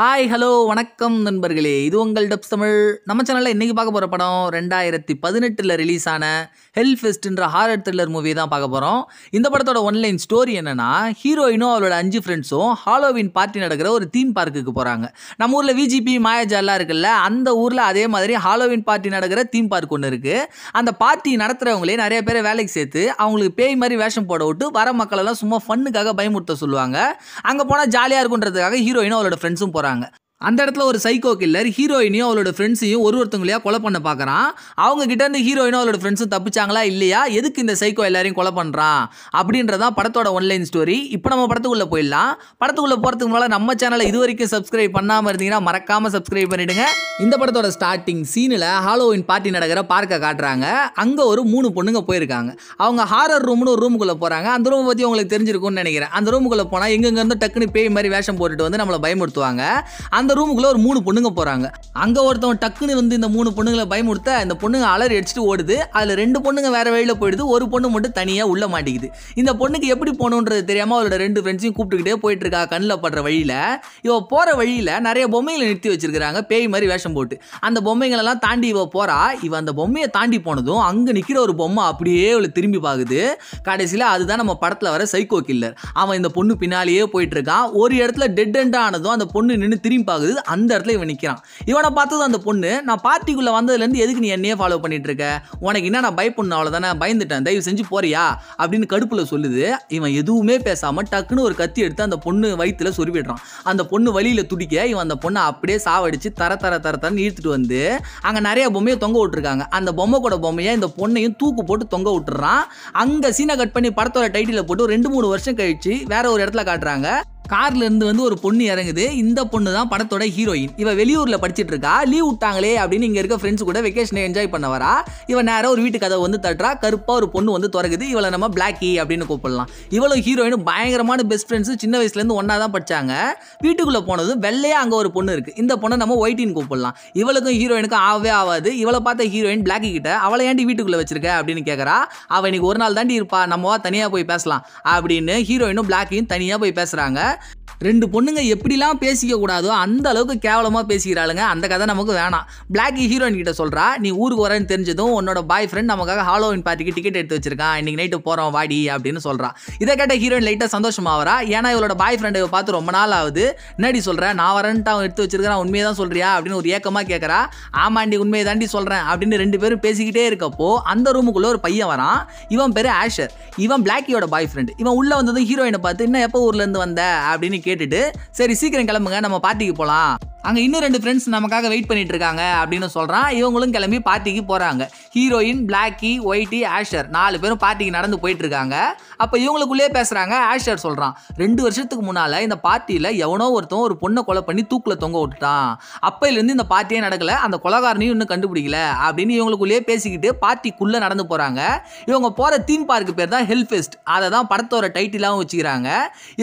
hi hello வணக்கம் நண்பர்களே இது உங்கள் டப்ஸ் தமிழ் நம்ம சேனலில் இன்றைக்கி பார்க்க போகிற படம் ரெண்டாயிரத்தி பதினெட்டில் ரிலீஸ் ஆன ஹெல் ஃபெஸ்ட்ன்ற ஹாரர் த்ரில்லர் மூவி தான் பார்க்க போகிறோம் இந்த படத்தோட ஒன்லைன் ஸ்டோரி என்னென்னா ஹீரோயினும் அவளோட அஞ்சு ஃப்ரெண்ட்ஸும் ஹாலோவின் பார்ட்டி நடக்கிற ஒரு தீம் பார்க்குக்கு போகிறாங்க நம்ம ஊரில் விஜிபி மாயாஜாலாம் இருக்குல்ல அந்த ஊரில் அதே மாதிரி ஹாலோவின் பார்ட்டி நடக்கிற தீம் பார்க் ஒன்று இருக்குது அந்த பார்ட்டி நடத்துகிறவங்களே நிறைய பேரை வேலைக்கு சேர்த்து அவங்களுக்கு பேய் மாதிரி வேஷம் போட விட்டு வர மக்களெல்லாம் சும்மா ஃபன்னுக்காக பயமுறுத்த சொல்லுவாங்க அங்கே போனால் ஜாலியாக இருக்குன்றதுக்காக ஹீரோயினும் அவரோட ஃப்ரெண்ட்ஸும் போகிறாங்க 了。அந்த இடத்துல ஒரு சைக்கோ கில்லர் ஹீரோயினையும் அவளோட ஃப்ரெண்ட்ஸையும் ஒரு ஒருத்தவங்களையா கொலை பண்ண பார்க்குறான் அவங்க கிட்டேருந்து ஹீரோயினும் அவளோட ஃப்ரெண்ட்ஸும் தப்பிச்சாங்களா இல்லையா எதுக்கு இந்த சைக்கோ எல்லாரையும் கொலை பண்ணுறான் அப்படின்றதான் படத்தோட ஒன்லைன் ஸ்டோரி இப்போ நம்ம படத்துக்குள்ளே போயிடலாம் படத்துக்குள்ளே போகிறதுக்கு முன்னால் நம்ம சேனலை இது வரைக்கும் சப்ஸ்கிரைப் பண்ணாமல் இருந்தீங்கன்னா மறக்காமல் சப்ஸ்கிரைப் பண்ணிவிடுங்க இந்த படத்தோட ஸ்டார்டிங் சீனில் ஹாலோவின் பார்ட்டி நடக்கிற பார்க்க காட்டுறாங்க அங்கே ஒரு மூணு பொண்ணுங்க போயிருக்காங்க அவங்க ஹாரர் ரூம்னு ஒரு ரூமுக்குள்ளே போகிறாங்க அந்த ரூமை பற்றி உங்களுக்கு தெரிஞ்சிருக்கும்னு நினைக்கிறேன் அந்த ரூமுக்குள்ளே போனால் எங்கெங்கேருந்து டக்குன்னு பேய் மாதிரி வேஷம் போட்டுட்டு வந்து நம்மளை பயமுறுத்துவாங்க அந்த அந்த ரூமுக்குள்ளே ஒரு மூணு பொண்ணுங்க போகிறாங்க அங்கே ஒருத்தவன் டக்குன்னு வந்து இந்த மூணு பொண்ணுங்களை பயமுடுத்த இந்த பொண்ணுங்க அலறி அடிச்சுட்டு ஓடுது அதில் ரெண்டு பொண்ணுங்க வேறு வழியில் போயிடுது ஒரு பொண்ணு மட்டும் தனியாக உள்ளே மாட்டேங்குது இந்த பொண்ணுக்கு எப்படி போகணுன்றது தெரியாமல் அவளோட ரெண்டு ஃப்ரெண்ட்ஸையும் கூப்பிட்டுக்கிட்டே போயிட்டு இருக்கா கண்ணில் படுற வழியில் இவ போகிற வழியில் நிறைய பொம்மைகளை நிறுத்தி வச்சிருக்கிறாங்க பேய் மாதிரி வேஷம் போட்டு அந்த பொம்மைங்களெல்லாம் தாண்டி இவ போகிறா இவ அந்த பொம்மையை தாண்டி போனதும் அங்கே நிற்கிற ஒரு பொம்மை அப்படியே இவளை திரும்பி பார்க்குது கடைசியில் அதுதான் நம்ம படத்தில் வர சைக்கோ கில்லர் அவன் இந்த பொண்ணு பின்னாலேயே போயிட்டு இருக்கான் ஒரு இடத்துல டெட் எண்டாக ஆனதும் அந்த பொண்ணு நின்று திரும்பி ஆகுது அந்த இடத்துல இவன் நிற்கிறான் இவனை பார்த்ததும் அந்த பொண்ணு நான் பார்ட்டிக்குள்ளே வந்ததுலேருந்து எதுக்கு நீ என்னையே ஃபாலோ பண்ணிட்டு இருக்க உனக்கு என்ன நான் பயப்படணும் அவ்வளோதானே பயந்துட்டேன் தயவு செஞ்சு போறியா அப்படின்னு கடுப்பில் சொல்லுது இவன் எதுவுமே பேசாமல் டக்குன்னு ஒரு கத்தி எடுத்து அந்த பொண்ணு வயிற்றுல சொருவிடுறான் அந்த பொண்ணு வழியில் துடிக்க இவன் அந்த பொண்ணை அப்படியே சாவடிச்சு தர தர தர தரன்னு இழுத்துட்டு வந்து அங்கே நிறைய பொம்மையை தொங்க விட்டுருக்காங்க அந்த பொம்மை கூட பொம்மையை இந்த பொண்ணையும் தூக்கு போட்டு தொங்க விட்டுறான் அங்கே சீனை கட் பண்ணி படத்தோட டைட்டில் போட்டு ரெண்டு மூணு வருஷம் கழிச்சு வேற ஒரு இடத்துல காட்டுறாங்க கார்ல இருந்து வந்து ஒரு பொண்ணு இறங்குது இந்த பொண்ணு தான் படத்தோட ஹீரோயின் இவ வெளியூர்ல படிச்சிட்டு இருக்கா லீவ் விட்டாங்களே அப்படின்னு இங்க இருக்க ஃப்ரெண்ட்ஸ் கூட வெக்கேஷனை என்ஜாய் பண்ண வரா இவ நேரம் ஒரு வீட்டு கதை வந்து தட்டுறா கருப்பா ஒரு பொண்ணு வந்து திறகுது இவளை நம்ம பிளாக்கி அப்படின்னு கூப்பிடலாம் இவ்வளவு ஹீரோயின் பயங்கரமான பெஸ்ட் ஃப்ரெண்ட்ஸ் சின்ன வயசுல இருந்து ஒன்னா தான் படிச்சாங்க வீட்டுக்குள்ள போனதும் வெள்ளையா அங்க ஒரு பொண்ணு இருக்கு இந்த பொண்ணை நம்ம ஒயிட்டின்னு கூப்பிடலாம் இவளுக்கும் ஹீரோயினுக்கும் ஆகவே ஆகாது இவளை பார்த்த ஹீரோயின் பிளாக்கி கிட்ட அவளை ஏன்டி வீட்டுக்குள்ள வச்சிருக்க அப்படின்னு கேட்கறா அவள் இன்னைக்கு ஒரு நாள் தாண்டி இருப்பா நம்மவா தனியாக போய் பேசலாம் அப்படின்னு ஹீரோயினும் பிளாக்கையும் தனியாக போய் பேசுகிறாங்க ரெண்டு பொண்ணுங்க எப்படிலாம் பேசிக்க கூடாதோ அந்த அளவுக்கு கேவலமாக பேசிக்கிறாளுங்க அந்த கதை நமக்கு வேணாம் பிளாக் ஹீரோயின் கிட்ட சொல்கிறா நீ ஊருக்கு வரேன்னு தெரிஞ்சதும் உன்னோட பாய் ஃப்ரெண்ட் நமக்காக ஹாலோவின் பார்ட்டிக்கு டிக்கெட் எடுத்து வச்சிருக்கான் இன்னைக்கு நைட்டு போகிறோம் வாடி அப்படின்னு சொல்கிறான் இதை கேட்ட ஹீரோயின் லைட்டாக சந்தோஷமாகறா ஏன்னா இவளோட பாய் ஃப்ரெண்டை பார்த்து ரொம்ப நாள் ஆகுது என்னடி சொல்கிறேன் நான் வரேன்ட்டு அவன் எடுத்து வச்சிருக்கான் உண்மையை தான் சொல்கிறியா அப்படின்னு ஒரு ஏக்கமாக கேட்குறா ஆமாண்டி உண்மையை தாண்டி சொல்கிறேன் அப்படின்னு ரெண்டு பேரும் பேசிக்கிட்டே இருக்கப்போ அந்த ரூமுக்குள்ளே ஒரு பையன் வரான் இவன் பேர் ஆஷர் இவன் பிளாக்கியோட பாய் ஃப்ரெண்ட் இவன் உள்ளே வந்ததும் ஹீரோயினை பார்த்து இன்னும் எப்போ ஊர்லேருந்து வந்த அப்படின்னு கேட்டுட்டு சரி சீக்கிரம் கிளம்புங்க நம்ம பார்ட்டிக்கு போகலாம் அங்கே இன்னும் ரெண்டு ஃப்ரெண்ட்ஸ் நமக்காக வெயிட் பண்ணிட்டு இருக்காங்க அப்படின்னு சொல்கிறான் இவங்களும் கிளம்பி பார்ட்டிக்கு போகிறாங்க ஹீரோயின் பிளாக்கி ஒயிட்டி ஆஷர் நாலு பேரும் பார்ட்டிக்கு நடந்து போயிட்டுருக்காங்க அப்போ இவங்களுக்குள்ளேயே பேசுகிறாங்க ஆஷர் சொல்கிறான் ரெண்டு வருஷத்துக்கு முன்னால் இந்த பார்ட்டியில் எவனோ ஒருத்தன் ஒரு பொண்ணை கொலை பண்ணி தூக்கில் தொங்க விட்டுட்டான் அப்போலேருந்து இந்த பார்ட்டியே நடக்கலை அந்த கொலகாரனையும் இன்னும் கண்டுபிடிக்கல அப்படின்னு இவங்களுக்குள்ளேயே பேசிக்கிட்டு பார்ட்டிக்குள்ளே நடந்து போகிறாங்க இவங்க போகிற தீம் பார்க்கு பேர் தான் ஹெல்ஃபெஸ்ட் அதை தான் படத்தோட டைட்டிலாகவும் வச்சுக்கிறாங்க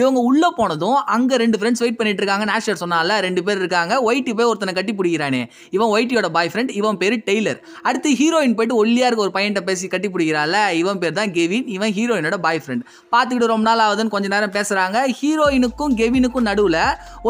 இவங்க உள்ளே போனதும் அங்கே ரெண்டு ஃப்ரெண்ட்ஸ் வெயிட் பண்ணிட்டு இருக்காங்கன்னு ஆஷர் சொன்னால ரெண்டு பேர் இருக்காங்க பண்ணுறாங்க ஒயிட்டி போய் ஒருத்தனை கட்டி பிடிக்கிறானே இவன் ஒயிட்டியோட பாய் ஃப்ரெண்ட் இவன் பேர் டெய்லர் அடுத்து ஹீரோயின் போயிட்டு ஒல்லியாக இருக்க ஒரு பையன்ட்ட பேசி கட்டி பிடிக்கிறாள் இவன் பேர் தான் கெவின் இவன் ஹீரோயினோட பாய் ஃப்ரெண்ட் பார்த்துக்கிட்டு ரொம்ப நாள் ஆகுதுன்னு கொஞ்ச நேரம் பேசுகிறாங்க ஹீரோயினுக்கும் கெவினுக்கும் நடுவில்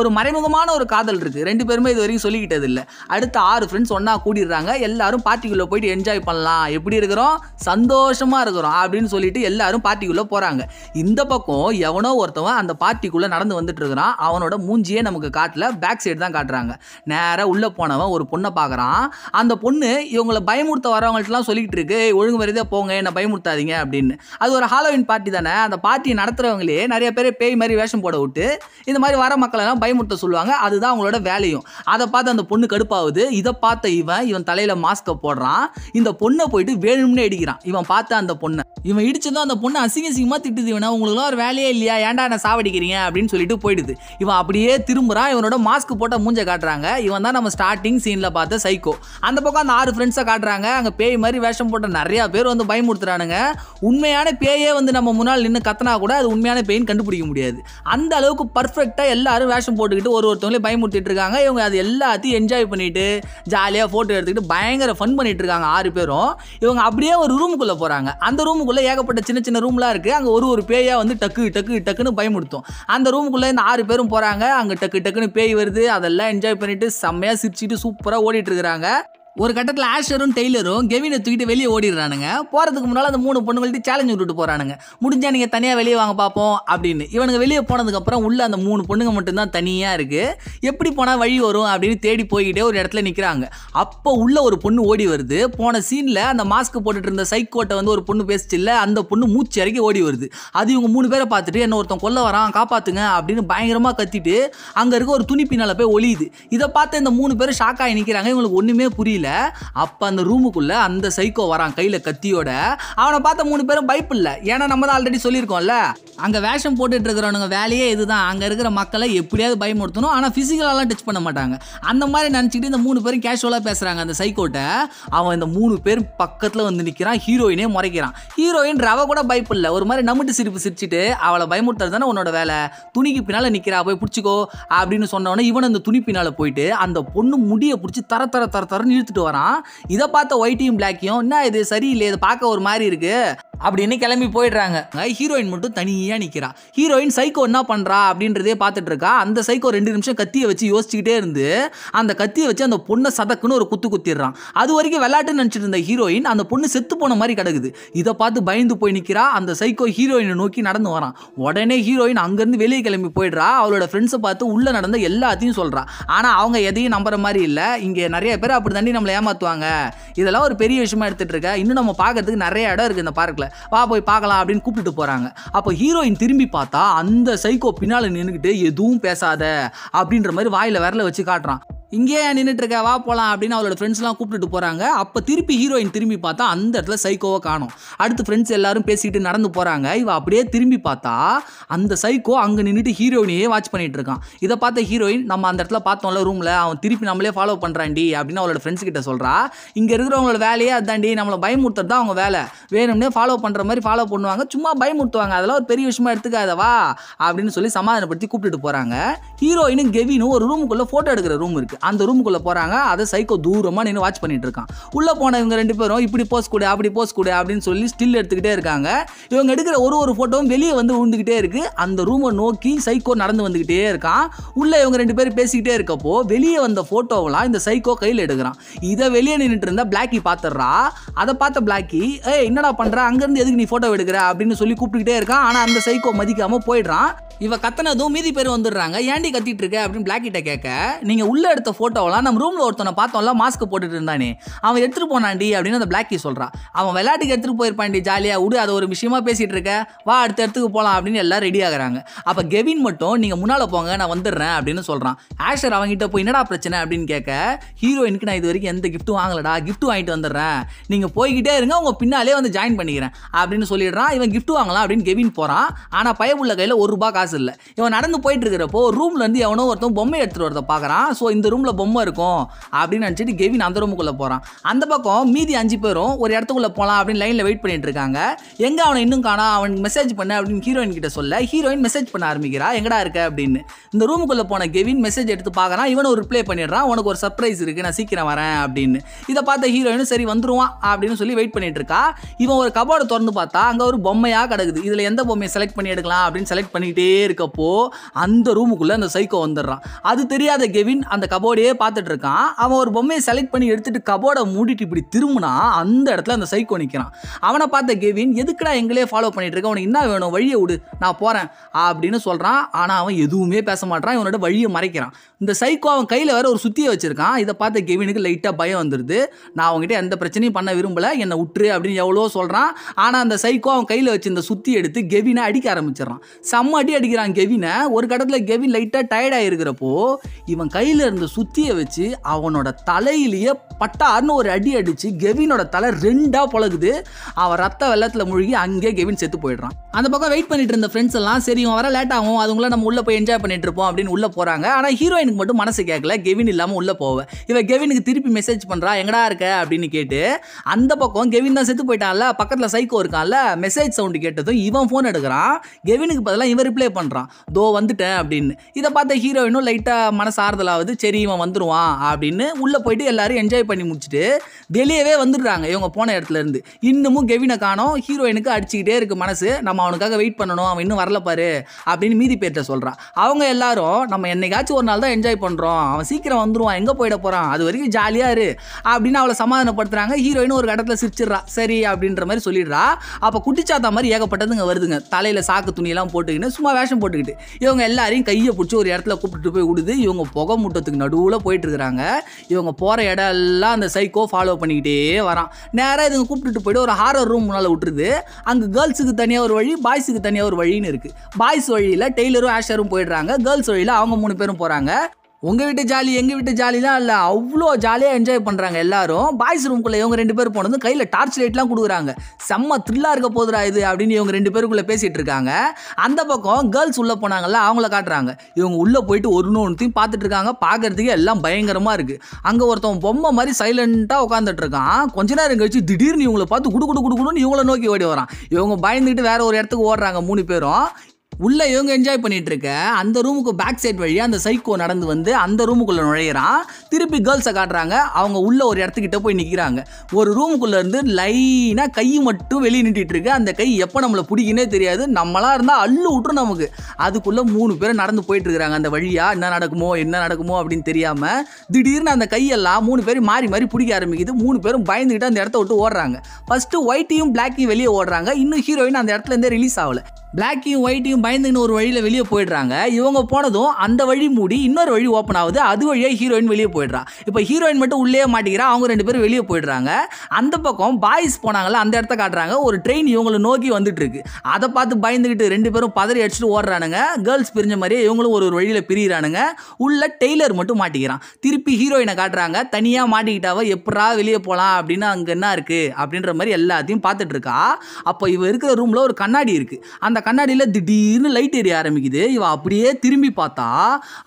ஒரு மறைமுகமான ஒரு காதல் இருக்குது ரெண்டு பேருமே இது வரைக்கும் சொல்லிக்கிட்டது இல்லை அடுத்து ஆறு ஃப்ரெண்ட்ஸ் ஒன்றா கூடிடுறாங்க எல்லாரும் பார்ட்டிக்குள்ளே போயிட்டு என்ஜாய் பண்ணலாம் எப்படி இருக்கிறோம் சந்தோஷமாக இருக்கிறோம் அப்படின்னு சொல்லிட்டு எல்லாரும் பார்ட்டிக்குள்ளே போகிறாங்க இந்த பக்கம் எவனோ ஒருத்தவன் அந்த பார்ட்டிக்குள்ளே நடந்து வந்துட்டு இருக்கிறான் அவனோட மூஞ்சியே நமக்கு காட்டில் பேக் சைடு தான் காட்டுறான் காட்டுறாங்க நேராக உள்ளே போனவன் ஒரு பொண்ணை பார்க்குறான் அந்த பொண்ணு இவங்களை பயமுறுத்த வரவங்கள்ட்டலாம் சொல்லிக்கிட்டு இருக்கு ஒழுங்கு மரியாதை போங்க என்னை பயமுறுத்தாதீங்க அப்படின்னு அது ஒரு ஹாலோவின் பார்ட்டி தானே அந்த பார்ட்டியை நடத்துகிறவங்களே நிறைய பேர் பேய் மாதிரி வேஷம் போட விட்டு இந்த மாதிரி வர மக்களெல்லாம் பயமுறுத்த சொல்லுவாங்க அதுதான் அவங்களோட வேலையும் அதை பார்த்து அந்த பொண்ணு கடுப்பாகுது இதை பார்த்த இவன் இவன் தலையில் மாஸ்க்கை போடுறான் இந்த பொண்ணை போயிட்டு வேணும்னே இடிக்கிறான் இவன் பார்த்த அந்த பொண்ணை இவன் இடிச்சதும் அந்த பொண்ணு அசிங்க அசிங்கமாக திட்டுது இவனை உங்களுக்குலாம் ஒரு வேலையே இல்லையா ஏன்டா என்ன சாவடிக்கிறீங்க அப்படின்னு சொல்லிட்டு போயிடுது இவன் அப்படியே திரும்புகிறான் இவனோட மாஸ்க் போட்ட மூஞ்ச மூஞ்ச காட்டுறாங்க இவன் தான் நம்ம ஸ்டார்டிங் சீனில் பார்த்த சைக்கோ அந்த பக்கம் அந்த ஆறு ஃப்ரெண்ட்ஸை காட்டுறாங்க அங்கே பேய் மாதிரி வேஷம் போட்ட நிறையா பேர் வந்து பயமுறுத்துறானுங்க உண்மையான பேயே வந்து நம்ம முன்னால் நின்று கத்தனா கூட அது உண்மையான பேயின்னு கண்டுபிடிக்க முடியாது அந்த அளவுக்கு பர்ஃபெக்டாக எல்லாரும் வேஷம் போட்டுக்கிட்டு ஒரு ஒருத்தவங்களையும் பயமுறுத்திட்டு இருக்காங்க இவங்க அது எல்லாத்தையும் என்ஜாய் பண்ணிட்டு ஜாலியாக ஃபோட்டோ எடுத்துக்கிட்டு பயங்கர ஃபன் பண்ணிட்டு இருக்காங்க ஆறு பேரும் இவங்க அப்படியே ஒரு ரூமுக்குள்ளே போகிறாங்க அந்த ரூமுக்குள்ளே ஏகப்பட்ட சின்ன சின்ன ரூம்லாம் இருக்குது அங்கே ஒரு ஒரு பேயாக வந்து டக்கு டக்கு டக்குன்னு பயமுடுத்தும் அந்த ரூமுக்குள்ளே இந்த ஆறு பேரும் போகிறாங்க அங்கே டக்கு டக்குன்னு பேய் வருது அதெல்லாம் என்ஜாய் பண்ணிட்டு செம்மையாக சிரிச்சிட்டு சூப்பராக ஓடிட்டு இருக்கிறாங்க ஒரு கட்டத்தில் ஆஷரும் டெய்லரும் கெவினை தூக்கிட்டு வெளியே ஓடிடுறானுங்க போகிறதுக்கு முன்னால் அந்த மூணு பொண்ணுங்கள்ட்ட சேலஞ்சு விட்டுட்டு போகிறானுங்க முடிஞ்சால் நீங்கள் தனியாக வெளியே வாங்க பார்ப்போம் அப்படின்னு இவனுங்க வெளியே போனதுக்கப்புறம் உள்ளே அந்த மூணு பொண்ணுங்க மட்டும்தான் தனியாக இருக்குது எப்படி போனால் வழி வரும் அப்படின்னு தேடி போய்கிட்டே ஒரு இடத்துல நிற்கிறாங்க அப்போ உள்ள ஒரு பொண்ணு ஓடி வருது போன சீனில் அந்த மாஸ்க் போட்டுட்டு இருந்த சைக்கோட்டை வந்து ஒரு பொண்ணு பேசிச்சில்ல இல்லை அந்த பொண்ணு மூச்சு இறக்கி ஓடி வருது அது இவங்க மூணு பேரை பார்த்துட்டு என்ன ஒருத்தன் கொல்ல வரான் காப்பாற்றுங்க அப்படின்னு பயங்கரமாக கத்திட்டு அங்கே இருக்க ஒரு பின்னால் போய் ஒளியுது இதை பார்த்து இந்த மூணு பேரும் ஷாக்காகி நிற்கிறாங்க இவங்களுக்கு ஒன்றுமே புரியல அப்போ அந்த ரூமுக்குள்ளே அந்த சைக்கோ வரான் கையில் கத்தியோட அவனை பார்த்த மூணு பேரும் பயப்பில்ல ஏன்னா நம்ம தான் ஆல்ரெடி சொல்லியிருக்கோம்ல அங்கே வேஷம் போட்டுட்டு இருக்கிறவனுங்க வேலையே இதுதான் அங்கே இருக்கிற மக்களை எப்படியாவது பயமுடுத்தணும் ஆனால் ஃபிசிக்கலாலாம் டச் பண்ண மாட்டாங்க அந்த மாதிரி நினச்சிக்கிட்டு இந்த மூணு பேரும் கேஷுவலாக பேசுகிறாங்க அந்த சைக்கோட்டை அவன் இந்த மூணு பேர் பக்கத்தில் வந்து நிற்கிறான் ஹீரோயினே முறைக்கிறான் ஹீரோயின் ரவ கூட பயப்பில்ல ஒரு மாதிரி நம்மட்டு சிரிப்பு சிரிச்சிட்டு அவளை பயமுடுத்துறது தானே உன்னோட வேலை துணிக்கு பின்னால் நிற்கிறா போய் பிடிச்சிக்கோ அப்படின்னு சொன்னோன்னே இவன் அந்த துணி பின்னால் போயிட்டு அந்த பொண்ணு முடியை பிடிச்சி தர தர தர தரன்னு எடுத்துகிட்டு வரான் இதை பார்த்த ஒயிட்டியும் பிளாக்கையும் என்ன இது சரியில்லை இதை பார்க்க ஒரு மாதிரி இருக்கு அப்படின்னு கிளம்பி போயிடுறாங்க ஹீரோயின் மட்டும் தனியாக நிற்கிறா ஹீரோயின் சைக்கோ என்ன பண்ணுறா அப்படின்றதே பார்த்துட்டு இருக்கா அந்த சைக்கோ ரெண்டு நிமிஷம் கத்தியை வச்சு யோசிச்சுக்கிட்டே இருந்து அந்த கத்தியை வச்சு அந்த பொண்ணை சதக்குன்னு ஒரு குத்து குத்திடுறான் அது வரைக்கும் விளையாட்டுன்னு நினச்சிட்டு இருந்த ஹீரோயின் அந்த பொண்ணு செத்து போன மாதிரி கிடக்குது இதை பார்த்து பயந்து போய் நிற்கிறா அந்த சைக்கோ ஹீரோயினை நோக்கி நடந்து வரான் உடனே ஹீரோயின் அங்கேருந்து வெளியே கிளம்பி போயிடுறா அவளோட ஃப்ரெண்ட்ஸை பார்த்து உள்ளே நடந்த எல்லாத்தையும் சொல்கிறான் ஆனால் அவங்க எதையும் நம்புற மாதிரி இல்லை இங்கே நிறைய பேர் அப்படி தண்ணி நம்மளை ஏமாற்றுவாங்க இதெல்லாம் ஒரு பெரிய விஷயமா எடுத்துகிட்டு இருக்க இன்னும் நம்ம பார்க்கறதுக்கு நிறைய இடம் இருக்குது இந்த பார்க்கில் வா போய் பார்க்கலாம் அப்படின்னு கூப்பிட்டு போகிறாங்க அப்போ ஹீரோயின் திரும்பி பார்த்தா அந்த சைக்கோ பின்னால் நின்றுக்கிட்டு எதுவும் பேசாத அப்படின்ற மாதிரி வாயில் விரல வச்சு காட்டுறான் இங்கேயே நின்றுட்டு இருக்க வா போகலாம் அப்படின்னு அவளோட ஃப்ரெண்ட்ஸ்லாம் கூப்பிட்டு போகிறாங்க அப்போ திருப்பி ஹீரோயின் திரும்பி பார்த்தா அந்த இடத்துல சைக்கோவை காணும் அடுத்து ஃப்ரெண்ட்ஸ் எல்லாரும் பேசிக்கிட்டு நடந்து போகிறாங்க இவ அப்படியே திரும்பி பார்த்தா அந்த சைக்கோ அங்கே நின்றுட்டு ஹீரோயினையே வாட்ச் பண்ணிகிட்டு இருக்கான் இதை பார்த்த ஹீரோயின் நம்ம அந்த இடத்துல பார்த்தோம்ல ரூமில் அவன் திருப்பி நம்மளே ஃபாலோ பண்ணுறான்டி அப்படின்னு அவளோட ஃப்ரெண்ட்ஸ் கிட்ட சொல்கிறா இங்கே இருக்கிறவங்களோட வேலையே அதான்டி நம்மளை பயமுறுத்துறது தான் அவங்க வேலை வேணும்னே ஃபாலோ பண்ணுற மாதிரி ஃபாலோ பண்ணுவாங்க சும்மா பயமுறுத்துவாங்க அதெல்லாம் ஒரு பெரிய விஷயமா எடுத்துக்காதவா அப்படின்னு சொல்லி சமாதானப்படுத்தி கூப்பிட்டுட்டு போகிறாங்க ஹீரோயினும் கெவினும் ஒரு ரூமுக்குள்ளே ஃபோட்டோ எடுக்கிற ரூம் இருக்குது அந்த ரூமுக்குள்ளே போகிறாங்க அதை சைக்கோ தூரமாக நின்று வாட்ச் பண்ணிட்டு இருக்கான் உள்ளே போன இவங்க ரெண்டு பேரும் இப்படி போஸ் கொடு அப்படி போஸ் கொடு அப்படின்னு சொல்லி ஸ்டில் எடுத்துக்கிட்டே இருக்காங்க இவங்க எடுக்கிற ஒரு ஒரு ஃபோட்டோவும் வெளியே வந்து விழுந்துக்கிட்டே இருக்குது அந்த ரூமை நோக்கி சைக்கோ நடந்து வந்துக்கிட்டே இருக்கான் உள்ளே இவங்க ரெண்டு பேரும் பேசிக்கிட்டே இருக்கப்போ வெளியே வந்த ஃபோட்டோவெல்லாம் இந்த சைக்கோ கையில் எடுக்கிறான் இதை வெளியே நின்றுட்டு இருந்தால் பிளாக்கி பார்த்துட்றா அதை பார்த்த பிளாக்கி ஏ என்னடா பண்ணுற அங்கேருந்து எதுக்கு நீ ஃபோட்டோ எடுக்கிற அப்படின்னு சொல்லி கூப்பிட்டுக்கிட்டே இருக்கான் ஆனால் அந்த சைக்கோ மதிக்காமல் போயிடுறான் இவ கத்தனதும் மீதி பேர் வந்துடுறாங்க ஏண்டி கத்திட்டு இருக்க அப்படின்னு பிளாக்கிட்ட கேட்க நீங்க உள்ள எடுத்த எடுத்த ஃபோட்டோவெல்லாம் நம்ம ரூமில் ஒருத்தனை பார்த்தோம்ல மாஸ்க் போட்டுட்டு இருந்தானே அவன் எடுத்துகிட்டு போனாண்டி அப்படின்னு அந்த பிளாக்கி சொல்கிறான் அவன் விளையாட்டுக்கு எடுத்துகிட்டு போயிருப்பாண்டி ஜாலியாக விடு அதை ஒரு விஷயமா பேசிகிட்டு இருக்க வா அடுத்த இடத்துக்கு போகலாம் அப்படின்னு எல்லாம் ரெடி ஆகிறாங்க அப்போ கெவின் மட்டும் நீங்கள் முன்னால் போங்க நான் வந்துடுறேன் அப்படின்னு சொல்கிறான் ஆஷர் அவங்ககிட்ட போய் என்னடா பிரச்சனை அப்படின்னு கேட்க ஹீரோயினுக்கு நான் இது வரைக்கும் எந்த கிஃப்ட்டும் வாங்கலடா கிஃப்ட் வாங்கிட்டு வந்துடுறேன் நீங்கள் போய்கிட்டே இருங்க உங்கள் பின்னாலே வந்து ஜாயின் பண்ணிக்கிறேன் அப்படின்னு சொல்லிடுறான் இவன் கிஃப்ட் வாங்கலாம் அப்படின்னு கெவின் போகிறான் ஆனால் பயமுள்ள கையில் ஒரு ரூபா காசு இல்லை இவன் நடந்து போயிட்டு இருக்கிறப்போ ரூம்லேருந்து எவனோ ஒருத்தன் பொம்மை எடுத்துகிட்டு வரத பார்க்குறான் ஸோ இந்த ரூம் ரூமில் பொம்மை இருக்கும் அப்படின்னு நினச்சிட்டு கெவின் அந்த ரூமுக்குள்ளே போகிறான் அந்த பக்கம் மீதி அஞ்சு பேரும் ஒரு இடத்துக்குள்ளே போகலாம் அப்படின்னு லைனில் வெயிட் பண்ணிட்டு இருக்காங்க எங்கே அவனை இன்னும் காணா அவனுக்கு மெசேஜ் பண்ண அப்படின்னு ஹீரோயின் கிட்ட சொல்ல ஹீரோயின் மெசேஜ் பண்ண ஆரம்பிக்கிறா எங்கடா இருக்க அப்படின்னு இந்த ரூமுக்குள்ளே போன கெவின் மெசேஜ் எடுத்து பார்க்குறான் இவனும் ஒரு ரிப்ளை பண்ணிடுறான் உனக்கு ஒரு சர்ப்ரைஸ் இருக்குது நான் சீக்கிரம் வரேன் அப்படின்னு இதை பார்த்த ஹீரோயினும் சரி வந்துடுவான் அப்படின்னு சொல்லி வெயிட் பண்ணிட்டு இருக்கா இவன் ஒரு கபோர்டு திறந்து பார்த்தா அங்கே ஒரு பொம்மையாக கிடக்குது இதில் எந்த பொம்மையை செலக்ட் பண்ணி எடுக்கலாம் அப்படின்னு செலக்ட் பண்ணிகிட்டே இருக்கப்போ அந்த ரூமுக்குள்ளே அந்த சைக்கோ வந்துடுறான் அது தெரியாத கெவின் அந்த கபோர்டு கபோர்டையே பார்த்துட்டு இருக்கான் அவன் ஒரு பொம்மையை செலக்ட் பண்ணி எடுத்துட்டு கபோர்டை மூடிட்டு இப்படி திரும்பினா அந்த இடத்துல அந்த சைக்கோ நிற்கிறான் அவனை பார்த்த கெவின் எதுக்குடா எங்களே ஃபாலோ பண்ணிட்டு இருக்க அவனுக்கு என்ன வேணும் வழியை விடு நான் போகிறேன் அப்படின்னு சொல்கிறான் ஆனால் அவன் எதுவுமே பேச மாட்டான் இவனோட வழியை மறைக்கிறான் இந்த சைக்கோ அவன் கையில் வேற ஒரு சுத்தியை வச்சிருக்கான் இதை பார்த்து கெவினுக்கு லைட்டாக பயம் வந்துடுது நான் அவங்ககிட்ட எந்த பிரச்சனையும் பண்ண விரும்பலை என்னை விட்டுரு அப்படின்னு எவ்வளோ சொல்கிறான் ஆனால் அந்த சைக்கோ அவன் கையில் வச்சு இந்த சுத்தி எடுத்து கெவினை அடிக்க ஆரம்பிச்சிடறான் செம்ம அடி அடிக்கிறான் கெவினை ஒரு கடத்தில் கெவின் லைட்டாக டயர்டாக இருக்கிறப்போ இவன் கையில் இருந்த சுத்தியை வச்சு அவனோட தலையிலேயே பட்டார்னு ஒரு அடி அடித்து கெவினோட தலை ரெண்டாக பழகுது அவன் ரத்த வெள்ளத்தில் மூழ்கி அங்கேயே கெவின் செத்து போயிடுறான் அந்த பக்கம் வெயிட் பண்ணிட்டு இருந்த ஃப்ரெண்ட்ஸ் எல்லாம் சரி இவன் வர லேட் ஆகும் அதுங்களாம் நம்ம உள்ளே போய் என்ஜாய் பண்ணிட்டு இருப்போம் அப்படின்னு உள்ளே போகிறாங்க ஆனால் ஹீரோயின் கெவினுக்கு மட்டும் மனசு கேட்கல கெவின் இல்லாமல் உள்ளே போவேன் இவன் கெவினுக்கு திருப்பி மெசேஜ் பண்ணுறா எங்கடா இருக்க அப்படின்னு கேட்டு அந்த பக்கம் கெவின் தான் செத்து போயிட்டான்ல பக்கத்தில் சைக்கோ இருக்கான்ல மெசேஜ் சவுண்டு கேட்டதும் இவன் ஃபோன் எடுக்கிறான் கெவினுக்கு பதிலாக இவன் ரிப்ளை பண்ணுறான் தோ வந்துட்டேன் அப்படின்னு இதை பார்த்த ஹீரோயினும் லைட்டாக மனசு ஆறுதலாவது சரி இவன் வந்துடுவான் அப்படின்னு உள்ளே போயிட்டு எல்லாரும் என்ஜாய் பண்ணி முடிச்சுட்டு வெளியவே வந்துடுறாங்க இவங்க போன இடத்துல இருந்து இன்னமும் கெவினை காணோம் ஹீரோயினுக்கு அடிச்சுக்கிட்டே இருக்குது மனசு நம்ம அவனுக்காக வெயிட் பண்ணணும் அவன் இன்னும் வரல பாரு அப்படின்னு மீதி பேர்கிட்ட சொல்கிறான் அவங்க எல்லாரும் நம்ம என்னைக்காச்சும் ஒரு நாள் தான் என்ஜாய் பண்ணுறோம் அவன் சீக்கிரம் வந்துடுவான் எங்கே போயிட போகிறான் அது வரைக்கும் ஜாலியாக இரு அப்படின்னு அவளை சமாதானப்படுத்துகிறாங்க ஹீரோயின் ஒரு இடத்துல சிரிச்சிடுறா சரி அப்படின்ற மாதிரி சொல்லிடுறா அப்போ குட்டிச்சாத்தா மாதிரி ஏகப்பட்டதுங்க வருதுங்க தலையில் சாக்கு துணியெல்லாம் போட்டுக்கின்னு சும்மா வேஷம் போட்டுக்கிட்டு இவங்க எல்லாரையும் கையை பிடிச்சி ஒரு இடத்துல கூப்பிட்டு போய் விடுது இவங்க புகை மூட்டத்துக்கு நடுவில் போயிட்டுருக்குறாங்க இவங்க போகிற இடம் எல்லாம் அந்த சைக்கோ ஃபாலோ பண்ணிக்கிட்டே வரான் நேராக இதுங்க கூப்பிட்டுட்டு போய்ட்டு ஒரு ஹாரர் ரூம் முன்னால் விட்டுருது அங்கே கேர்ள்ஸுக்கு தனியாக ஒரு வழி பாய்ஸுக்கு தனியாக ஒரு வழின்னு இருக்குது பாய்ஸ் வழியில் டெய்லரும் ஆஷரும் போயிடுறாங்க கேர்ள்ஸ் வழியில் அவங்க மூணு பேரும் போகிறாங்க உங்கள் வீட்டு ஜாலி எங்கள் வீட்டு ஜாலிலாம் இல்லை அவ்வளோ ஜாலியாக என்ஜாய் பண்ணுறாங்க எல்லாரும் பாய்ஸ் ரூம்குள்ளே இவங்க ரெண்டு பேர் போனது கையில் டார்ச் லைட்லாம் கொடுக்குறாங்க செம்ம த்ரில்லாக இருக்க போதுரா இது அப்படின்னு இவங்க ரெண்டு பேருக்குள்ளே பேசிகிட்டு இருக்காங்க அந்த பக்கம் கேர்ள்ஸ் உள்ளே போனாங்கல்ல அவங்கள காட்டுறாங்க இவங்க உள்ளே போயிட்டு ஒரு ஒன்றுத்தையும் பார்த்துட்டு இருக்காங்க பார்க்குறதுக்கு எல்லாம் பயங்கரமாக இருக்குது அங்கே ஒருத்தன் பொம்மை மாதிரி சைலண்ட்டாக உட்காந்துட்ருக்கான் கொஞ்ச நேரம் கழிச்சு திடீர்னு இவங்களை பார்த்து குடு குடு குடுன்னு இவங்கள நோக்கி ஓடி வரான் இவங்க பயந்துக்கிட்டு வேற ஒரு இடத்துக்கு ஓடுறாங்க மூணு பேரும் உள்ளே இவங்க என்ஜாய் பண்ணிட்டு இருக்க அந்த ரூமுக்கு பேக் சைட் வழியாக அந்த சைக்கோ நடந்து வந்து அந்த ரூமுக்குள்ளே நுழையிறான் திருப்பி கேர்ள்ஸை காட்டுறாங்க அவங்க உள்ள ஒரு இடத்துக்கிட்ட போய் நிற்கிறாங்க ஒரு ரூமுக்குள்ளே இருந்து லைனாக கை மட்டும் வெளியே நின்றுட்டு இருக்கு அந்த கை எப்போ நம்மளை பிடிக்குன்னே தெரியாது நம்மளாக இருந்தால் அள்ளு விட்டுரும் நமக்கு அதுக்குள்ளே மூணு பேர் நடந்து போயிட்டு இருக்கிறாங்க அந்த வழியாக என்ன நடக்குமோ என்ன நடக்குமோ அப்படின்னு தெரியாமல் திடீர்னு அந்த கையெல்லாம் மூணு பேரும் மாறி மாறி பிடிக்க ஆரம்பிக்குது மூணு பேரும் பயந்துக்கிட்டு அந்த இடத்த விட்டு ஓடுறாங்க ஃபஸ்ட்டு ஒயிட்டையும் பிளாக்கையும் வெளியே ஓடுறாங்க இன்னும் ஹீரோயின் அந்த இடத்துலேருந்தே ரிலீஸ் ஆகலை பிளாக்கையும் ஒயிட்டையும் பயந்துன்னு ஒரு வழியில் வெளியே போயிடுறாங்க இவங்க போனதும் அந்த வழி மூடி இன்னொரு வழி ஓப்பன் ஆகுது அது வழியாக ஹீரோயின் வெளியே போயிடுறான் இப்போ ஹீரோயின் மட்டும் உள்ளே மாட்டிக்கிறா அவங்க ரெண்டு பேரும் வெளியே போயிடுறாங்க அந்த பக்கம் பாய்ஸ் போனாங்களே அந்த இடத்த காட்டுறாங்க ஒரு ட்ரெயின் இவங்களை நோக்கி வந்துட்டு இருக்கு அதை பார்த்து பயந்துக்கிட்டு ரெண்டு பேரும் பதறி அடிச்சுட்டு ஓடுறானுங்க கேர்ள்ஸ் பிரிஞ்ச மாதிரியே இவங்களும் ஒரு ஒரு வழியில் பிரியிறானுங்க உள்ள டெய்லர் மட்டும் மாட்டிக்கிறான் திருப்பி ஹீரோயினை காட்டுறாங்க தனியாக மாட்டிக்கிட்டாவ எப்படா வெளியே போகலாம் அப்படின்னு அங்கே என்ன இருக்குது அப்படின்ற மாதிரி எல்லாத்தையும் பார்த்துட்டு இருக்கா அப்போ இவ இருக்கிற ரூமில் ஒரு கண்ணாடி இருக்குது அந்த அந்த கண்ணாடியில் திடீர்னு லைட் எரிய ஆரம்பிக்குது இவன் அப்படியே திரும்பி பார்த்தா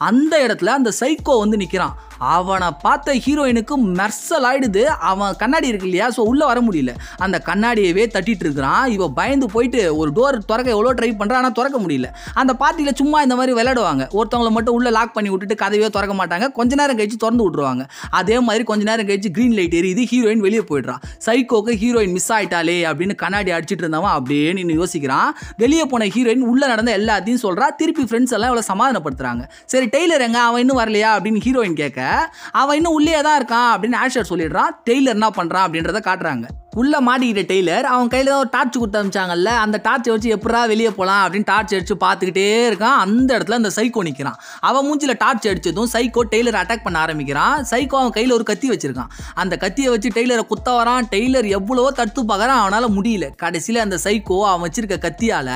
அந்த இடத்துல அந்த சைக்கோ வந்து நிற்கிறான் அவனை பார்த்த ஹீரோயினுக்கு மெர்சல் ஆயிடுது அவன் கண்ணாடி இருக்கு இல்லையா ஸோ உள்ளே வர முடியல அந்த கண்ணாடியவே தட்டிட்டு இருக்கிறான் இவன் பயந்து போயிட்டு ஒரு டோர் திறக்க எவ்வளோ ட்ரை பண்ணுறான் ஆனால் திறக்க முடியல அந்த பார்ட்டியில் சும்மா இந்த மாதிரி விளையாடுவாங்க ஒருத்தவங்களை மட்டும் உள்ளே லாக் பண்ணி விட்டுட்டு கதவே திறக்க மாட்டாங்க கொஞ்ச நேரம் கழிச்சு திறந்து விட்ருவாங்க அதே மாதிரி கொஞ்ச நேரம் கழிச்சு க்ரீன் லைட் எரியுது ஹீரோயின் வெளியே போயிடுறான் சைக்கோக்கு ஹீரோயின் மிஸ் ஆயிட்டாலே அப்படின்னு கண்ணாடி அடிச்சிட்டு இருந்தவன் அப்படியே நின்று யோசிக்கிறான் வெளியே போன ஹீரோயின் உள்ளே நடந்த எல்லாத்தையும் சொல்கிறா திருப்பி ஃப்ரெண்ட்ஸ் எல்லாம் இவ்வளோ சமாதானப்படுத்துகிறாங்க சரி டெய்லர் எங்க அவன் இன்னும் வரலையா அப்படின்னு ஹீரோயின் கேட்க அவன் இன்னும் உள்ளே தான் இருக்கான் அப்படின்னு ஆஷர் சொல்லிடுறான் டெய்லர் என்ன பண்ணுறான் அப்படின்றத காட்டுறாங்க உள்ளே மாட்டிக்கிட்ட டெய்லர் அவன் கையில் ஒரு டார்ச் கொடுத்து அனுப்பிச்சாங்கல்ல அந்த டார்ச்சை வச்சு எப்படா வெளியே போகலாம் அப்படின்னு டார்ச் அடிச்சு பார்த்துக்கிட்டே இருக்கான் அந்த இடத்துல அந்த சைக்கோ நிற்கிறான் அவன் மூஞ்சில் டார்ச் அடித்ததும் சைக்கோ டெய்லர் அட்டாக் பண்ண ஆரம்பிக்கிறான் சைக்கோ அவன் கையில் ஒரு கத்தி வச்சுருக்கான் அந்த கத்தியை வச்சு டெய்லரை குத்த வரான் டெய்லர் எவ்வளவோ தடுத்து பார்க்குறான் அவனால் முடியல கடைசியில் அந்த சைக்கோ அவன் வச்சிருக்க கத்தியால்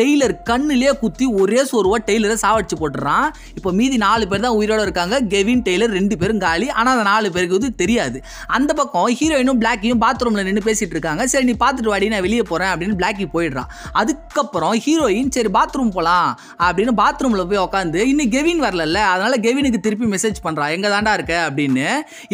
டெய்லர் கண்ணிலே குத்தி ஒரே சோர்வாக டெய்லரை சாவடிச்சு போட்டுறான் இப்போ மீதி நாலு பேர் தான் உயிரோடு இருக்காங்க கெவின் டெய்லர் ரெண்டு பேரும் காலி ஆனால் அந்த நாலு பேருக்கு வந்து தெரியாது அந்த பக்கம் ஹீரோயினும் பிளாக்கையும் பாத்ரூமில் நின்று பேசிகிட்டு இருக்காங்க சரி நீ பார்த்துட்டு வாடி நான் வெளியே போகிறேன் அப்படின்னு பிளாக்கி போயிடுறான் அதுக்கப்புறம் ஹீரோயின் சரி பாத்ரூம் போகலாம் அப்படின்னு பாத்ரூமில் போய் உட்காந்து இன்னும் கெவின் வரல அதனால் கெவினுக்கு திருப்பி மெசேஜ் பண்ணுறான் எங்கே தாண்டா இருக்க அப்படின்னு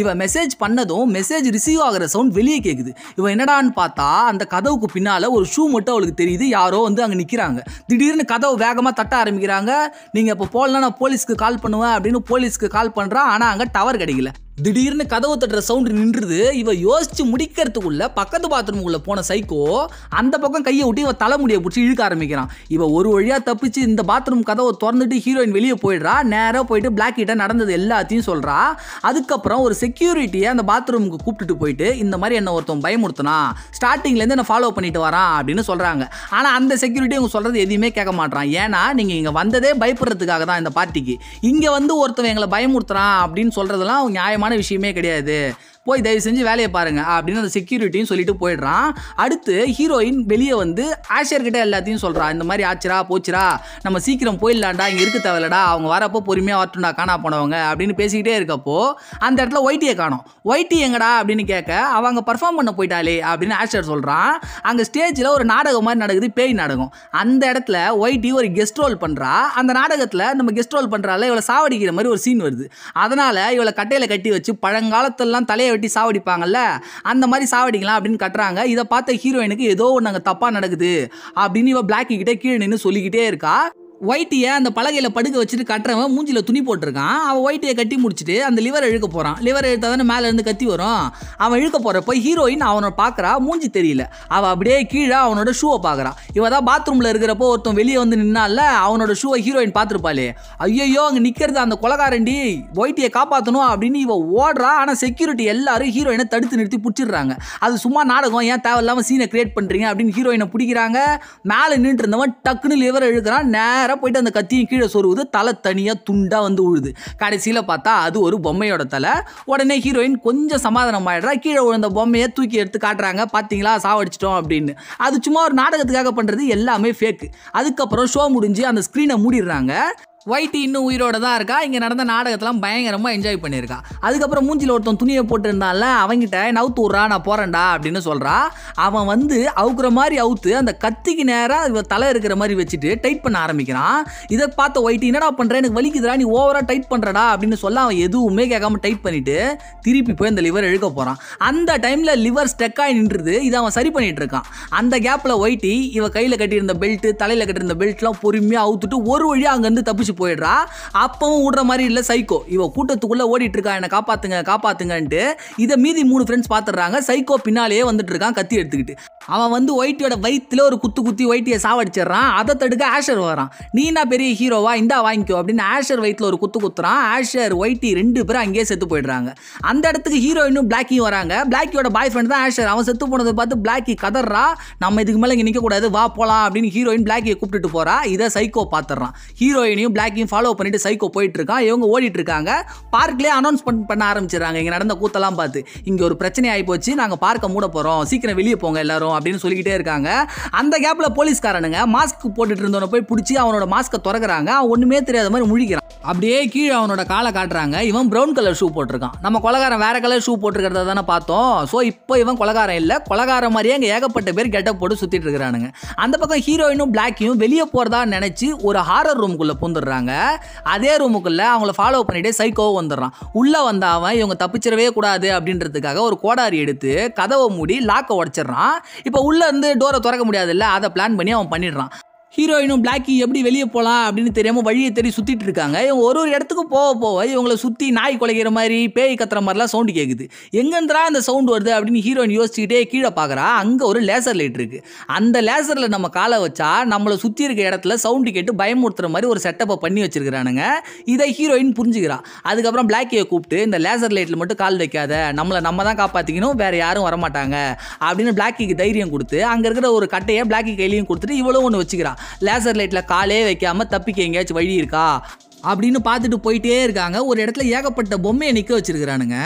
இவன் மெசேஜ் பண்ணதும் மெசேஜ் ரிசீவ் ஆகிற சவுண்ட் வெளியே கேட்குது இவன் என்னடான்னு பார்த்தா அந்த கதவுக்கு பின்னால் ஒரு ஷூ மட்டும் அவளுக்கு தெரியுது யாரோ வந்து அங்கே நிற்கிறாங்க திடீர்னு கதவை வேகமாக தட்ட ஆரம்பிக்கிறாங்க நீங்கள் இப்போ போகலன்னா நான் போலீஸ்க்கு கால் பண்ணுவேன் அப்படின்னு போலீஸ்க்கு கால் பண்ணுறான் ஆனால் அங்கே டவர் கிடைக்கல திடீர்னு கதவு தட்டுற சவுண்டு நின்றுது இவ யோசிச்சு முடிக்கிறதுக்குள்ள பக்கத்து பாத்ரூமுக்குள்ள போன சைக்கோ அந்த பக்கம் கையை விட்டு இவன் தலைமுடியை பிடிச்சி இழுக்க ஆரம்பிக்கிறான் இவ ஒரு வழியா தப்பிச்சு இந்த பாத்ரூம் கதவை திறந்துட்டு ஹீரோயின் வெளியே போயிடுறா நேராக போயிட்டு பிளாக் கிட்ட நடந்தது எல்லாத்தையும் சொல்றா அதுக்கப்புறம் ஒரு செக்யூரிட்டியை அந்த பாத்ரூமுக்கு கூப்பிட்டுட்டு போயிட்டு இந்த மாதிரி என்ன ஒருத்தன் ஸ்டார்டிங்ல ஸ்டார்டிங்லேருந்து என்ன ஃபாலோ பண்ணிட்டு வரான் அப்படின்னு சொல்றாங்க ஆனா அந்த செக்யூரிட்டி அவங்க சொல்றது எதுவுமே கேட்க மாட்டான் ஏன்னா நீங்க இங்க வந்ததே பயப்படுறதுக்காக தான் இந்த பார்ட்டிக்கு இங்க வந்து ஒருத்தவன் எங்களை பயமுறுத்துறான் அப்படின்னு சொல்றதெல்லாம் நியாயமா விஷயமே கிடையாது போய் தயவு செஞ்சு வேலையை பாருங்க அப்படின்னு அந்த செக்யூரிட்டியும் சொல்லிட்டு போயிடுறான் அடுத்து ஹீரோயின் வெளியே வந்து ஆஷியர்கிட்ட எல்லாத்தையும் சொல்கிறான் இந்த மாதிரி ஆச்சுரா போச்சுரா நம்ம சீக்கிரம் போயிடலாண்டா இங்கே இருக்க தேவையில்லடா அவங்க வரப்போ பொறுமையாக வரட்டும்டா காணா போனவங்க அப்படின்னு பேசிக்கிட்டே இருக்கப்போ அந்த இடத்துல ஒயிட்டியை காணும் ஒயிட்டி எங்கடா அப்படின்னு கேட்க அவங்க பர்ஃபார்ம் பண்ண போயிட்டாலே அப்படின்னு ஆஷியர் சொல்கிறான் அங்கே ஸ்டேஜில் ஒரு நாடகம் மாதிரி நடக்குது பேய் நாடகம் அந்த இடத்துல ஒயிட்டி ஒரு கெஸ்ட் ரோல் பண்ணுறா அந்த நாடகத்தில் நம்ம கெஸ்ட் ரோல் பண்ணுறால இவளை சாவடிக்கிற மாதிரி ஒரு சீன் வருது அதனால் இவளை கட்டையில் கட்டி வச்சு பழங்காலத்திலலாம் தலையை வெட்டி சாவடிப்பாங்கல்ல அந்த மாதிரி சாவடிக்கலாம் அப்படின்னு கட்டுறாங்க இதை பார்த்த ஹீரோயினுக்கு ஏதோ ஒன்று அங்கே தப்பாக நடக்குது அப்படின்னு இவ பிளாக்கி கிட்டே கீழே நின்று சொல்லிக்கிட்டே இருக்கா ஒயிட்டியை அந்த பலகையில் படுக்க வச்சுட்டு கட்டுறவன் மூஞ்சியில் துணி போட்டிருக்கான் அவன் ஒயிட்டியை கட்டி முடிச்சுட்டு அந்த லிவர் இழுக்க போகிறான் லிவர் எடுத்தால் தானே மேலேருந்து கத்தி வரும் அவன் இழுக்க போகிறப்ப ஹீரோயின் அவனை பார்க்குறா மூஞ்சி தெரியல அவள் அப்படியே கீழே அவனோட ஷூவை பார்க்குறான் இவன் தான் பாத்ரூமில் இருக்கிறப்போ ஒருத்தன் வெளியே வந்து நின்னால அவனோட ஷூவை ஹீரோயின் பார்த்துருப்பாளே ஐயோ அங்கே நிற்கிறது அந்த கொலகாரண்டி ஒயிட்டியை காப்பாற்றணும் அப்படின்னு இவன் ஓடுறா ஆனால் செக்யூரிட்டி எல்லாரும் ஹீரோயினை தடுத்து நிறுத்தி பிடிச்சிடுறாங்க அது சும்மா நாடகம் ஏன் தேவையில்லாமல் சீனை கிரியேட் பண்ணுறீங்க அப்படின்னு ஹீரோயினை பிடிக்கிறாங்க மேலே நின்றுருந்தவன் டக்குன்னு லிவர் இழுக்கிறான் நே நேராக போயிட்டு அந்த கத்தியும் கீழே சொருவுது தலை தனியாக துண்டாக வந்து உழுது கடைசியில் பார்த்தா அது ஒரு பொம்மையோட தலை உடனே ஹீரோயின் கொஞ்சம் சமாதானம் ஆகிடுறா கீழே விழுந்த பொம்மையை தூக்கி எடுத்து காட்டுறாங்க பார்த்தீங்களா சாவடிச்சிட்டோம் அப்படின்னு அது சும்மா ஒரு நாடகத்துக்காக பண்ணுறது எல்லாமே ஃபேக்கு அதுக்கப்புறம் ஷோ முடிஞ்சு அந்த ஸ்க்ரீனை மூடிடுறாங்க ஒயிட் இன்னும் உயிரோட தான் இருக்கா இங்கே நடந்த நாடகத்தெல்லாம் பயங்கரமாக என்ஜாய் பண்ணியிருக்கா அதுக்கப்புறம் மூஞ்சில் ஒருத்தன் துணியை போட்டிருந்தான்ல அவங்கிட்ட நவுத்து விட்றா நான் போகிறேன்டா அப்படின்னு சொல்கிறா அவன் வந்து அவுக்குற மாதிரி அவுத்து அந்த கத்திக்கு நேராக இவ தலை இருக்கிற மாதிரி வச்சுட்டு டைட் பண்ண ஆரம்பிக்கிறான் இதை பார்த்த ஒயிட் என்னடா பண்ணுற எனக்கு வலிக்குதுடா நீ ஓவராக டைட் பண்ணுறடா அப்படின்னு சொல்ல அவன் எதுவுமே கேட்காம டைட் பண்ணிவிட்டு திருப்பி போய் அந்த லிவர் இழுக்க போகிறான் அந்த டைமில் லிவர் ஸ்டெக்காகி நின்றுது இதை அவன் சரி பண்ணிகிட்டு இருக்கான் அந்த கேப்பில் ஒயிட்டி இவன் கையில் கட்டியிருந்த பெல்ட்டு தலையில் கட்டியிருந்த பெல்ட்லாம் பொறுமையாக அவுத்துட்டு ஒரு வழியாக அங்கேருந்து தப்பிச்சு போயிடுறா அப்பவும் விடுற மாதிரி இல்லை சைக்கோ இவ கூட்டத்துக்குள்ளே ஓடிட்டு இருக்கா என்னை காப்பாத்துங்க காப்பாத்துங்கன்ட்டு இதை மீதி மூணு ஃப்ரெண்ட்ஸ் பார்த்துடுறாங்க சைக்கோ பின்னாலேயே வந்துட்டு இருக்கான் கத்தி எடுத்துக்கிட்டு அவன் வந்து ஒயிட்டியோட வயிற்றுல ஒரு குத்து குத்தி ஒயிட்டியை சாவடிச்சிடுறான் அதை தடுக்க ஆஷர் வரான் நீ என்ன பெரிய ஹீரோவா இந்தா வாங்கிக்கோ அப்படின்னு ஆஷர் வயிற்றுல ஒரு குத்து குத்துறான் ஆஷர் ஒயிட்டி ரெண்டு பேரும் அங்கேயே செத்து போயிடுறாங்க அந்த இடத்துக்கு ஹீரோயினும் பிளாக்கியும் வராங்க பிளாக்கியோட பாய் ஃப்ரெண்ட் தான் ஆஷர் அவன் செத்து போனதை பார்த்து பிளாக்கி கதறா நம்ம இதுக்கு மேலே இங்கே நிற்கக்கூடாது வா போகலாம் அப்படின்னு ஹீரோயின் பிளாக்கியை கூப்பிட்டுட்டு போகிறா இதை சைக்கோ பார்த்துட்றான் ஹீரோயினையும் பிளாக் ட்ராக்கையும் ஃபாலோ பண்ணிட்டு சைக்கோ போயிட்டு இருக்கான் இவங்க ஓடிட்டு இருக்காங்க பார்க்லேயே அனௌன்ஸ்மெண்ட் பண்ண ஆரம்பிச்சிடறாங்க இங்கே நடந்த கூத்தெல்லாம் பார்த்து இங்கே ஒரு பிரச்சனை ஆகி போச்சு நாங்கள் பார்க்க மூட போகிறோம் சீக்கிரம் வெளியே போங்க எல்லாரும் அப்படின்னு சொல்லிக்கிட்டே இருக்காங்க அந்த கேப்பில் போலீஸ்காரனுங்க மாஸ்க் போட்டுட்டு இருந்தவனை போய் பிடிச்சி அவனோட மாஸ்க்கை திறக்கிறாங்க அவன் ஒன்றுமே தெரியாத மாதிரி முழிக்கிறான் அப்படியே கீழே அவனோட காலை காட்டுறாங்க இவன் ப்ரௌன் கலர் ஷூ போட்டிருக்கான் நம்ம கொலகாரம் வேற கலர் ஷூ போட்டுருக்கிறத தானே பார்த்தோம் ஸோ இப்போ இவன் கொலகாரம் இல்லை கொலகாரம் மாதிரியே அங்கே ஏகப்பட்ட பேர் கெட்டப் போட்டு சுற்றிட்டு இருக்கிறானுங்க அந்த பக்கம் ஹீரோயினும் பிளாக்கையும் வெளியே போகிறதா நினச்சி ஒரு ஹாரர் ரூம்குள்ளே பூந்துடுறாங்க வந்துடுறாங்க அதே ரூமுக்குள்ளே அவங்கள ஃபாலோ பண்ணிட்டு சைக்கோ வந்துடுறான் உள்ளே வந்த அவன் இவங்க தப்பிச்சிடவே கூடாது அப்படின்றதுக்காக ஒரு கோடாரி எடுத்து கதவை மூடி லாக்கை உடச்சிட்றான் இப்போ உள்ளே இருந்து டோரை திறக்க முடியாதுல்ல அதை பிளான் பண்ணி அவன் பண்ணிடுறான் ஹீரோயினும் பிளாக்கி எப்படி வெளியே போகலாம் அப்படின்னு தெரியாமல் வழியை தேடி சுற்றிட்டு இருக்காங்க இவங்க ஒரு ஒரு இடத்துக்கும் போக போக இவங்களை சுற்றி நாய் குலைக்கிற மாதிரி பேய் கத்துற மாதிரிலாம் சவுண்டு கேட்குது எங்கேருந்துரா அந்த சவுண்டு வருது அப்படின்னு ஹீரோயின் யோசிச்சுக்கிட்டே கீழே பார்க்குறா அங்கே ஒரு லேசர் லைட் இருக்குது அந்த லேசரில் நம்ம காலை வச்சா நம்மளை சுற்றி இருக்க இடத்துல சவுண்டு கேட்டு பயமுறுத்துற மாதிரி ஒரு செட்டப்பை பண்ணி வச்சிருக்கிறானுங்க இதை ஹீரோயின் புரிஞ்சுக்கிறா அதுக்கப்புறம் பிளாக்கியை கூப்பிட்டு இந்த லேசர் லைட்டில் மட்டும் கால் வைக்காத நம்மளை நம்ம தான் காப்பாற்றிக்கணும் வேறு யாரும் வரமாட்டாங்க அப்படின்னு பிளாக்கிக்கு தைரியம் கொடுத்து அங்கே இருக்கிற ஒரு கட்டையை பிளாக்கி கையிலையும் கொடுத்துட்டு இவ்வளோ ஒன்று வச்சுக்கிறான் லேசர் லைட்டில் காலே வைக்காமல் தப்பிக்க எங்கேயாச்சும் வழி இருக்கா அப்படின்னு பார்த்துட்டு போயிட்டே இருக்காங்க ஒரு இடத்துல ஏகப்பட்ட பொம்மையை நிற்க வச்சிருக்கிறானுங்க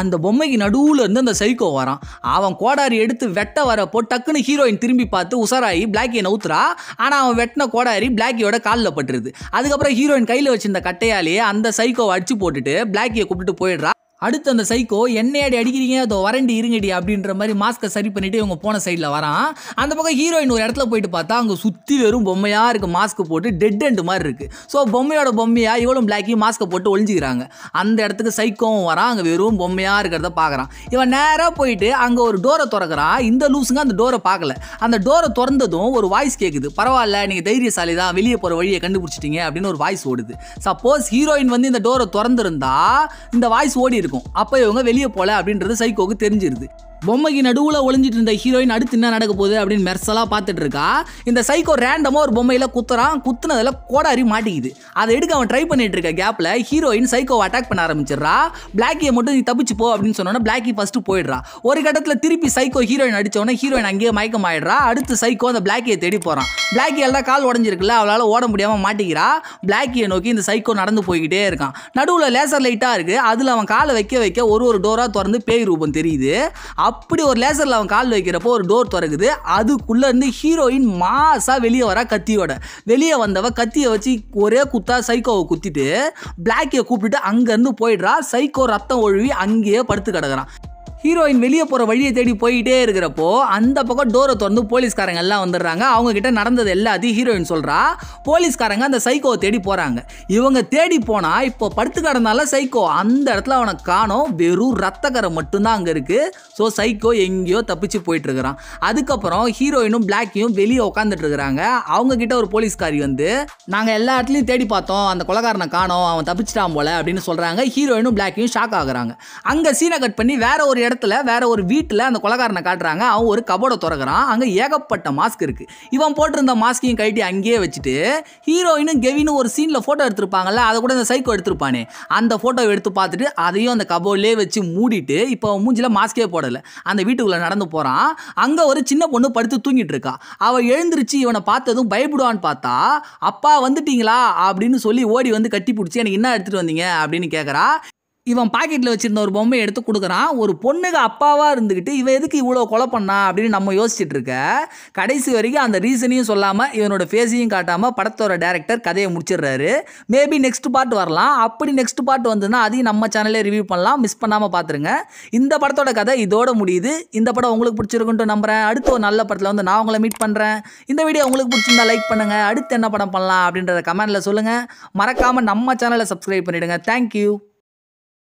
அந்த பொம்மைக்கு நடுவில் இருந்து அந்த சைக்கோ வரான் அவன் கோடாரி எடுத்து வெட்ட வரப்போ டக்குன்னு ஹீரோயின் திரும்பி பார்த்து உசாராகி பிளாக்கியை நவுத்துறா ஆனால் அவன் வெட்டின கோடாரி பிளாக்கியோட காலில் பட்டுருது அதுக்கப்புறம் ஹீரோயின் கையில் வச்சிருந்த கட்டையாலேயே அந்த சைக்கோவை அடிச்சு போட்டுட்டு பிளாக்கியை கூப்பிட்டு போயிடுறா அடுத்து அந்த சைக்கோ என்னை அடி அடிக்கிறீங்க அதோ வரண்டி இருங்கடி அப்படின்ற மாதிரி மாஸ்க்கை சரி பண்ணிவிட்டு இவங்க போன சைடில் வரான் அந்த பக்கம் ஹீரோயின் ஒரு இடத்துல போயிட்டு பார்த்தா அங்கே சுற்றி வெறும் பொம்மையாக இருக்குது மாஸ்க்கு போட்டு டெட் எண்டு மாதிரி இருக்குது ஸோ பொம்மையோட பொம்மையாக இவளும் பிளாக்கி மாஸ்க்கை போட்டு ஒழிஞ்சிக்கிறாங்க அந்த இடத்துக்கு சைக்கோவும் வரான் அங்கே வெறும் பொம்மையாக இருக்கிறத பார்க்குறான் இவன் நேராக போயிட்டு அங்கே ஒரு டோரை திறக்கிறான் இந்த லூஸுங்க அந்த டோரை பார்க்கல அந்த டோரை திறந்ததும் ஒரு வாய்ஸ் கேட்குது பரவாயில்ல நீங்கள் தைரியசாலி தான் வெளியே போகிற வழியை கண்டுபிடிச்சிட்டிங்க அப்படின்னு ஒரு வாய்ஸ் ஓடுது சப்போஸ் ஹீரோயின் வந்து இந்த டோரை திறந்துருந்தா இந்த வாய்ஸ் ஓடி இருக்கும் அப்போ இவங்க வெளியே போல அப்படின்றது சைக்கோக்கு தெரிஞ்சிருது பொம்மைக்கு நடுவில் ஒளிஞ்சிட்டு இருந்த ஹீரோயின் அடுத்து என்ன நடக்க போகுது அப்படின்னு மெர்சலாக பார்த்துட்டு இருக்கா இந்த சைக்கோ ரேண்டமாக ஒரு பொம்மையில் குத்துறான் குத்துனதில் கோடாரி மாட்டிக்குது அதை எடுக்க அவன் ட்ரை பண்ணிட்டு இருக்க கேப்பில் ஹீரோயின் சைக்கோவை அட்டாக் பண்ண ஆரம்பிச்சிடுறா பிளாக்கியை மட்டும் நீ தப்பிச்சு போ அப்படின்னு சொன்னோன்னா பிளாக்கி ஃபஸ்ட்டு போயிடுறா ஒரு கட்டத்தில் திருப்பி சைக்கோ ஹீரோயின் அடித்தோடனே ஹீரோயின் அங்கேயே மயக்கம் ஆயிடுறா அடுத்து சைக்கோ அந்த பிளாக்கியை தேடி போகிறான் பிளாக்கி எல்லாம் கால் உடஞ்சிருக்குல்ல அவளால் ஓட முடியாமல் மாட்டிக்கிறா பிளாக்கியை நோக்கி இந்த சைக்கோ நடந்து போய்கிட்டே இருக்கான் நடுவில் லேசர் லைட்டாக இருக்குது அதில் அவன் காலை வைக்க வைக்க ஒரு ஒரு டோராக திறந்து பேய் ரூபம் தெரியுது அப்படி ஒரு லேசரில் அவன் கால் வைக்கிறப்போ ஒரு டோர் திறக்குது அதுக்குள்ளேருந்து ஹீரோயின் மாசாக வெளியே வரா கத்தியோட வெளியே வந்தவ கத்தியை வச்சு ஒரே குத்தா சைக்கோவை குத்திட்டு பிளாக்கியை கூப்பிட்டுட்டு அங்கேருந்து போயிடுறா சைக்கோ ரத்தம் ஒழுவி அங்கேயே படுத்து கிடக்குறான் ஹீரோயின் வெளியே போகிற வழியை தேடி போயிட்டே இருக்கிறப்போ அந்த பக்கம் டோரை திறந்து போலீஸ்காரங்க எல்லாம் வந்துடுறாங்க அவங்க கிட்ட நடந்தது எல்லாத்தையும் ஹீரோயின் சொல்கிறா போலீஸ்காரங்க அந்த சைக்கோவை தேடி போகிறாங்க இவங்க தேடி போனால் இப்போ படுத்து கிடந்தால சைக்கோ அந்த இடத்துல அவனை காணும் வெறும் ரத்தக்கரை மட்டும்தான் அங்கே இருக்குது ஸோ சைக்கோ எங்கேயோ தப்பிச்சு போயிட்டுருக்கிறான் அதுக்கப்புறம் ஹீரோயினும் பிளாக்கையும் வெளியே உட்காந்துட்டு இருக்கிறாங்க அவங்க கிட்ட ஒரு போலீஸ்காரி வந்து நாங்கள் எல்லா இடத்துலையும் தேடி பார்த்தோம் அந்த கொலகாரனை காணோம் அவன் தப்பிச்சிட்டான் போல அப்படின்னு சொல்கிறாங்க ஹீரோயினும் பிளாக்கையும் ஷாக் ஆகுறாங்க அங்கே சீனை கட் பண்ணி வேற ஒரு இடத்துல வேற ஒரு வீட்டில் அந்த கொலகாரனை காட்டுறாங்க அவன் ஒரு கபோட திறக்கிறான் அங்கே ஏகப்பட்ட மாஸ்க் இருக்கு இவன் போட்டிருந்த மாஸ்கையும் கழட்டி அங்கேயே வச்சுட்டு ஹீரோயினும் கெவினும் ஒரு சீனில் ஃபோட்டோ எடுத்திருப்பாங்கல்ல அதை கூட இந்த சைக்கோ எடுத்திருப்பானே அந்த ஃபோட்டோ எடுத்து பார்த்துட்டு அதையும் அந்த கபோர்லேயே வச்சு மூடிட்டு இப்போ மூஞ்சில் மாஸ்கே போடலை அந்த வீட்டுக்குள்ளே நடந்து போகிறான் அங்கே ஒரு சின்ன பொண்ணு படுத்து தூங்கிட்டு இருக்கா அவள் எழுந்திருச்சு இவனை பார்த்ததும் பயப்படுவான்னு பார்த்தா அப்பா வந்துட்டீங்களா அப்படின்னு சொல்லி ஓடி வந்து கட்டி பிடிச்சி எனக்கு என்ன எடுத்துகிட்டு வந்தீங்க அப்படின்னு கேட்குறா இவன் பாக்கெட்டில் வச்சுருந்த ஒரு பொம்மையை எடுத்து கொடுக்குறான் ஒரு பொண்ணுக்கு அப்பாவாக இருந்துக்கிட்டு இவன் எதுக்கு இவ்வளோ கொலை பண்ணா அப்படின்னு நம்ம யோசிச்சுட்டு இருக்க கடைசி வரைக்கும் அந்த ரீசனையும் சொல்லாமல் இவனோட ஃபேஸையும் காட்டாமல் படத்தோட டேரக்டர் கதையை முடிச்சிடுறாரு மேபி நெக்ஸ்ட் பார்ட் வரலாம் அப்படி நெக்ஸ்ட் பார்ட் வந்ததுன்னா அதையும் நம்ம சேனலே ரிவ்யூ பண்ணலாம் மிஸ் பண்ணாமல் பார்த்துருங்க இந்த படத்தோட கதை இதோட முடியுது இந்த படம் உங்களுக்கு பிடிச்சிருக்குன்ட்டு நம்புகிறேன் அடுத்த ஒரு நல்ல படத்தில் வந்து நான் உங்களை மீட் பண்ணுறேன் இந்த வீடியோ உங்களுக்கு பிடிச்சிருந்தா லைக் பண்ணுங்கள் அடுத்து என்ன படம் பண்ணலாம் அப்படின்றத கமெண்ட்டில் சொல்லுங்கள் மறக்காமல் நம்ம சேனலை சப்ஸ்கிரைப் பண்ணிவிடுங்க தேங்க்யூ